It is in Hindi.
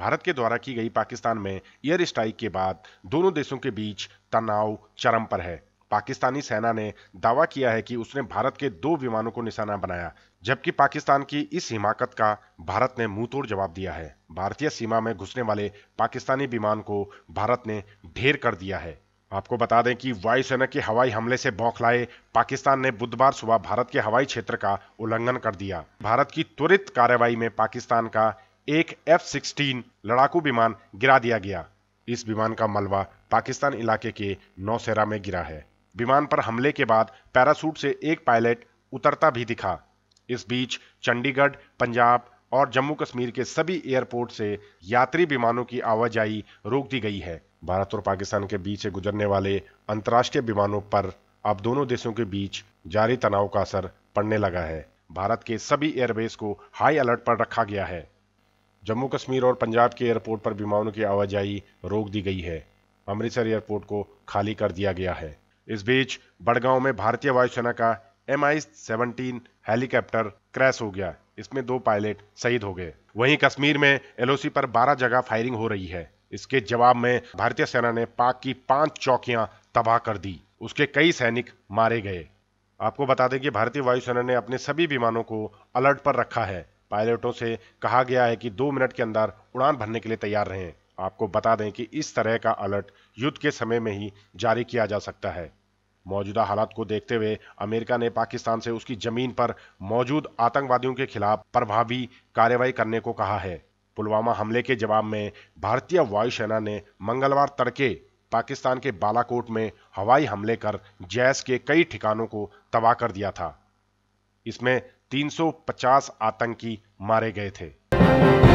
भारत के द्वारा की गई पाकिस्तान में एयर स्ट्राइक के बाद दोनों देशों के बीच तनाव चरम पर है पाकिस्तानी सेना ने दावा किया है कि उसने भारत के दो विमानों को निशाना बनाया जबकि पाकिस्तान की इस हिमाकत का भारत ने मुंहतोड़ जवाब दिया है भारतीय सीमा में घुसने वाले पाकिस्तानी विमान को भारत ने ढेर कर दिया है आपको बता दें कि वायुसेना के हवाई हमले से बौखलाए पाकिस्तान ने बुधवार सुबह भारत के हवाई क्षेत्र का उल्लंघन कर दिया भारत की त्वरित कार्रवाई में पाकिस्तान का एक एफ सिक्सटीन लड़ाकू विमान गिरा दिया गया इस विमान का मलबा पाकिस्तान इलाके के नौसेरा में गिरा है विमान पर हमले के बाद पैरासूट से एक पायलट उतरता भी दिखा इस बीच चंडीगढ़ पंजाब और जम्मू कश्मीर के सभी एयरपोर्ट से यात्री विमानों की आवाजाही रोक दी गई है भारत और पाकिस्तान के बीच से गुजरने वाले अंतर्राष्ट्रीय विमानों पर अब दोनों देशों के बीच जारी तनाव का असर पड़ने लगा है भारत के सभी एयरबेस को हाई अलर्ट पर रखा गया है जम्मू कश्मीर और पंजाब के एयरपोर्ट पर विमानों की आवाजाही रोक दी गई है अमृतसर एयरपोर्ट को खाली कर दिया गया है इस बीच बड़गांव में भारतीय वायुसेना का M I seventeen helicopter crash हो गया इसमें दो पायलट शहीद हो गए वहीं कश्मीर में एलओसी पर 12 जगह फायरिंग हो रही है इसके जवाब में भारतीय सेना ने पाक की पांच चौकियां तबाह कर दी उसके कई सैनिक मारे गए आपको बता दें कि भारतीय वायुसेना ने अपने सभी विमानों को अलर्ट पर रखा है पायलटों से कहा गया है कि दो मिनट के अंदर उड़ान भरने के लिए तैयार रहें आपको बता दें कि इस तरह का अलर्ट युद्ध के समय में ही जारी किया जा सकता है मौजूदा हालात को देखते हुए अमेरिका ने पाकिस्तान से उसकी जमीन पर मौजूद आतंकवादियों के खिलाफ प्रभावी कार्रवाई करने को कहा है पुलवामा हमले के जवाब में भारतीय वायुसेना ने मंगलवार तड़के पाकिस्तान के बालाकोट में हवाई हमले कर जैस के कई ठिकानों को तबाह कर दिया था इसमें 350 आतंकी मारे गए थे